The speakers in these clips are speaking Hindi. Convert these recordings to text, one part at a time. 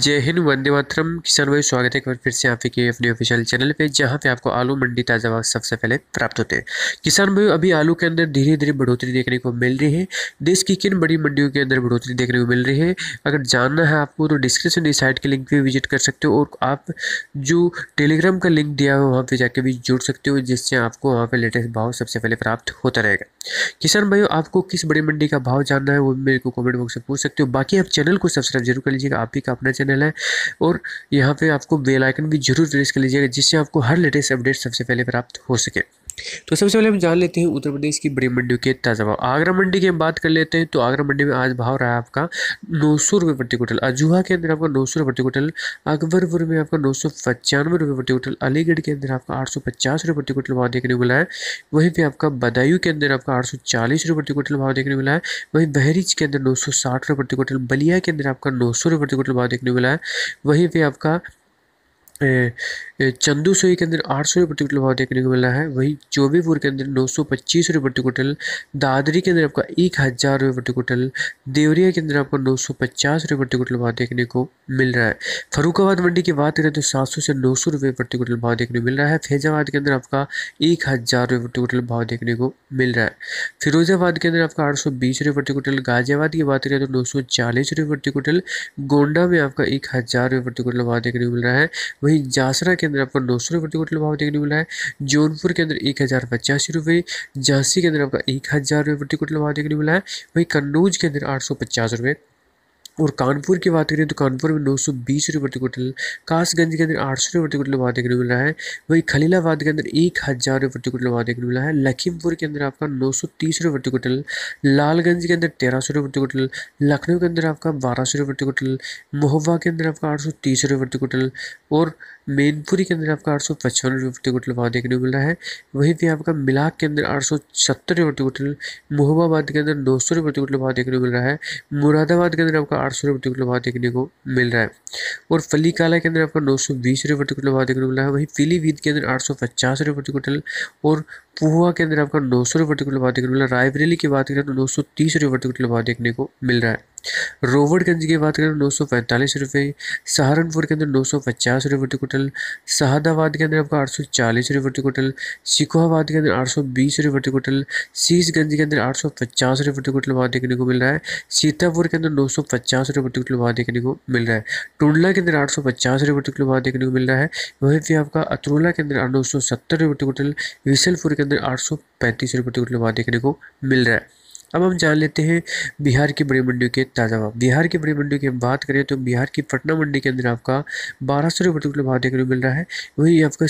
जय हिंद वंदे मातरम किसान भाई स्वागत है एक बार फिर से आपके अपने ऑफिशियल चैनल पे जहाँ पे आपको आलू मंडी ताज़ा भाव सबसे पहले प्राप्त होते हैं किसान भाई अभी आलू के अंदर धीरे धीरे बढ़ोतरी देखने को मिल रही है देश की किन बड़ी मंडियों के अंदर बढ़ोतरी देखने को मिल रही है अगर जानना है आपको तो डिस्क्रिप्शन इस साइट के लिंक पर विजिट कर सकते हो और आप जो टेलीग्राम का लिंक दिया है वहाँ पर जाके भी जुड़ सकते हो जिससे आपको वहाँ पर लेटेस्ट भाव सबसे पहले प्राप्त होता रहेगा किसान भाइयों आपको किस बड़ी मंडी का भाव जानना है वो मेरे को कमेंट बॉक्स में पूछ सकते हो बाकी आप चैनल को सब्सक्राइब जरूर कर लीजिएगा आप ही का अपना चैनल है और यहाँ पे आपको बेल आइकन भी जरूर प्रेस कर लीजिएगा जिससे आपको हर लेटेस्ट अपडेट सबसे पहले प्राप्त हो सके तो सबसे पहले हम जान लेते हैं उत्तर प्रदेश की बड़ी मंडियों के ताज़ा भाव आगरा मंडी की हम बात कर लेते हैं तो आगरा मंडी में आज भाव रहा है आपका नौ सौ रुपये प्रति कुटल अजूहा के अंदर आपका नौ सौ रुपये प्रति कुटल अकबरपुर में आपका नौ सौ पचानवे रुपये प्रति कुटल अलीगढ़ के अंदर आपका आठ सौ पचास रुपये प्रति कुटल भाव देखने को मिला है वहीं पर आपका बदायूं के अंदर आपका आठ सौ चालीस रुपये प्रति कुटल भाव देखने को मिला है वहीं बहरीच के अंदर नौ सौ साठ रुपये प्रति कुटल बलिया के अंदर आपका नौ सौ रुपये प्रति कुटल भाव देखने को मिला है वहीं पर आपका चंदू सोई के अंदर आठ सौ रुपये प्रति क्विंटल भाव देखने को मिला है वहीं चौबीपुर के अंदर नौ सौ पच्चीस रुपये प्रति क्विंटल दादरी के अंदर आपका एक हज़ार रुपये प्रति क्विंटल देवरिया के अंदर आपको नौ सौ पचास रुपये प्रति क्विंटल भाव देखने को मिल रहा है फरुखाबाद मंडी की बात करें तो सात सौ से नौ सौ रुपये प्रति क्विंटल भाव देखने को मिल रहा है फैजाबाद के अंदर आपका एक हज़ार रुपये प्रति क्विंटल भाव देखने को मिल रहा है फिरोजाबाद के अंदर आपका आठ सौ बीस रुपये प्रति क्विंटल गाजियाबाद की बात करें तो नौ सौ चालीस रुपये प्रति क्विंटल गोंडा में आपका एक हज़ार रुपये प्रति क्विंटल भाव देखने को मिल रहा है वहीं वहीं जासरा के अंदर आपको नौ सौ रुपये क्विंटल भाव देखने को मिला है जौनपुर के अंदर एक हज़ार पचासी रुपये झांसी के अंदर आपका एक हज़ार रुपये क्विंटल भाव देखने को मिला है वहीं कन्नौज के अंदर आठ सौ पचास रुपये और कानपुर की बात करें तो कानपुर में नौ सौ बीस रुपये प्रति क्विंटल कासगंज के अंदर आठ सौ रुपये प्रति क्विंटल वहाँ देखने मिला मिल रहा है वहीं खलीलाबाद के अंदर एक हज़ार रुपये प्रति क्विंटल वहाँ देखने मिला है लखीमपुर के अंदर आपका नौ सौ तीस रुपये प्रति क्विंटल लालगंज के अंदर तेरह सौ रुपये प्रति क्विंटल लखनऊ के अंदर आपका बारह सौ रुपये प्रति क्विंटल महोबा के अंदर आपका आठ सौ तीस रुपये प्रति क्विंटल और मैनपुरी के अंदर आपका आठ सौ पचपन रुपये प्रति क्विंटल वहाँ देखने को मिल रहा है वहीं पर आपका मिलाक के अंदर आठ सौ सत्तर रुपये प्रति क्विंटल महोबाबाद के अंदर नौ सौ रुपये प्रति क्विंटल वहाँ देखने को मिल रहा है मुरादाबाद के अंदर आपका आठ सौ रुपये प्रतिकिलो वहाँ देखने को मिल रहा है और फली काला के अंदर आपका नौ सौ बीस रुपये प्रतिकिलो वहाँ देखने को मिला है वहीं पीलीभीत के अंदर आठ सौ पचास रुपये प्रति क्विंटल और पोहा के अंदर आपका नौ सौ रुपये प्रतिकिलो वहाँ देखने को मिला रायबरेली की बात करें तो नौ सौ तीस रुपये प्रति क्विंटल देखने को मिल रहा है रोवड़गंज की बात करें तो नौ सौ पैंतालीस रुपये सहारनपुर के अंदर नौ सौ पचास रुपये प्रति कुटल शहादाबाद के अंदर आपका आठ सौ चालीस रुपये प्रति कुटल शिकोहाबाद के अंदर आठ सौ बीस रुपये प्रति कुटल शीशगंज के अंदर आठ सौ पचास रुपये प्रति कुटल वहाँ देखने को मिल रहा है सीतापुर के अंदर नौ सौ पचास रुपये प्रति कुटल वहाँ देखने को मिल रहा है टुंडला के अंदर आठ सौ पचास रुपये प्रति कुटल वहाँ देखने को मिल रहा है वहीं पर आपका अतरोला के अंदर नौ सौ सत्तर रुपये प्रति कुटल विशलपुर के अंदर आठ सौ पैंतीस रुपये प्रति कुटल वहाँ देखने को मिल रहा है अब हम जान लेते हैं बिहार की बड़ी मंडियों के ताज़ा भाव बिहार की बड़ी मंडियों की हम बात करें तो बिहार की पटना मंडी के अंदर आपका बारह सौ रुपये किलो भाव देखने को मिल रहा है वहीं आपका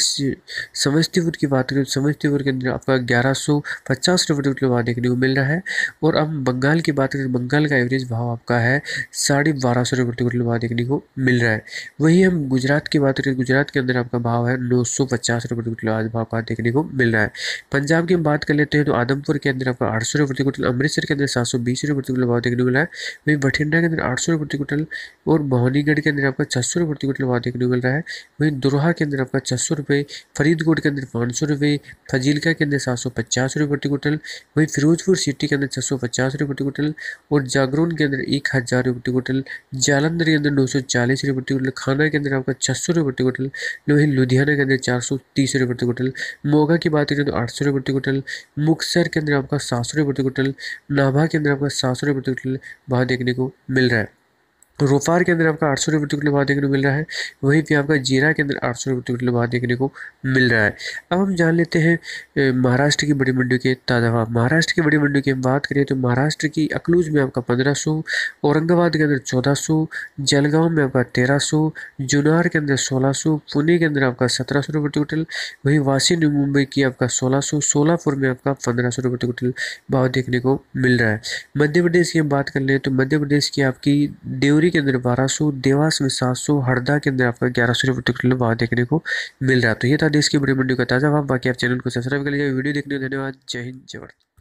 समस्तीपुर की बात करें तो समस्तीपुर के अंदर आपका ग्यारह सौ पचास रुपये किलो भाव देखने को मिल रहा है और अब बंगाल की बात करें तो बंगाल का एवरेज भाव आपका है साढ़े बारह सौ रुपये किलो भाव देखने को मिल रहा है वहीं हम गुजरात की बात करें तो गुजरात के अंदर आपका भाव है नौ सौ पचास रुपये किलो आज भाव का देखने को मिल रहा है पंजाब की हम बात कर लेते हैं तो आदमपुर के अंदर आपका आठ सौ रुपये किलो अमृत अमृतसर के अंदर सात सौ बीस रुपये प्रति क्विंटल भाव देखने को मिला है वहीं बठिंडा के अंदर आठ सौ रुपये प्रति क्विंटल और भवानीगढ़ के अंदर आपका छह सौ रुपये प्रति क्विंटल भाव देखने को मिल रहा है वहीं दुरोहा के अंदर आपका छह सौ रुपये फरीदकोट के अंदर पाँच सौ रुपये फजीलका के अंदर सात सौ पचास रुपये प्रति क्विंटल वहीं फिरोजपुर सिटी के अंदर छह सौ पचास रुपये प्रति क्विंटल और जागरून के अंदर एक हज़ार रुपये प्रति क्विंटल जालंधर के अंदर दो सौ चालीस रुपये प्रति क्विंटल खाना के अंदर आपका छह सौ रुपये प्रति क्विंटल वहीं लुधियाना के अंदर चार सौ तीस रुपये प्रति क्विंटल मोगा की बात करें तो आठ सौ रुपये प्रति क्विंटल मुक्सर के अंदर आपका सात सौ रुपये प्रति क्विंटल नाभा के अंदर आपको सात सौ रुपये तक भाव देखने को मिल रहा है तो रोफार के अंदर आपका आठ सौ रुपये प्रति किलो भाव देखने को मिल रहा है वहीं पे आपका जीरा के अंदर आठ सौ रुपये प्रति किलो भाव देखने को मिल रहा है अब हम जान लेते हैं महाराष्ट्र की बड़ी मंडी के ताज़ा भाव महाराष्ट्र की बड़ी मंडी की हम बात करें तो महाराष्ट्र की अकलूज में आपका पंद्रह सौ औरंगाबाद के अंदर चौदह सौ जलगांव में आपका तेरह सौ जुनार के अंदर सोलह सौ पुणे के अंदर आपका सत्रह सौ रुपये टोटल वहीं वासी न्यू मुंबई की आपका सोलह सौ सोलापुर में आपका पंद्रह सौ रुपये टोटल भाव देखने को मिल रहा है मध्य प्रदेश की हम बात कर लें तो मध्य प्रदेश की आपकी देवरी डिंडोरी के अंदर बारह सौ देवास में सात सौ हरदा के अंदर आपका ग्यारह सौ रुपये किलो भाव देखने को मिल रहा है तो ये था देश की बड़ी मंडी का ताज़ा भाव बाकी आप चैनल को सब्सक्राइब कर लीजिए वीडियो देखने धन्यवाद जय हिंद जय भारत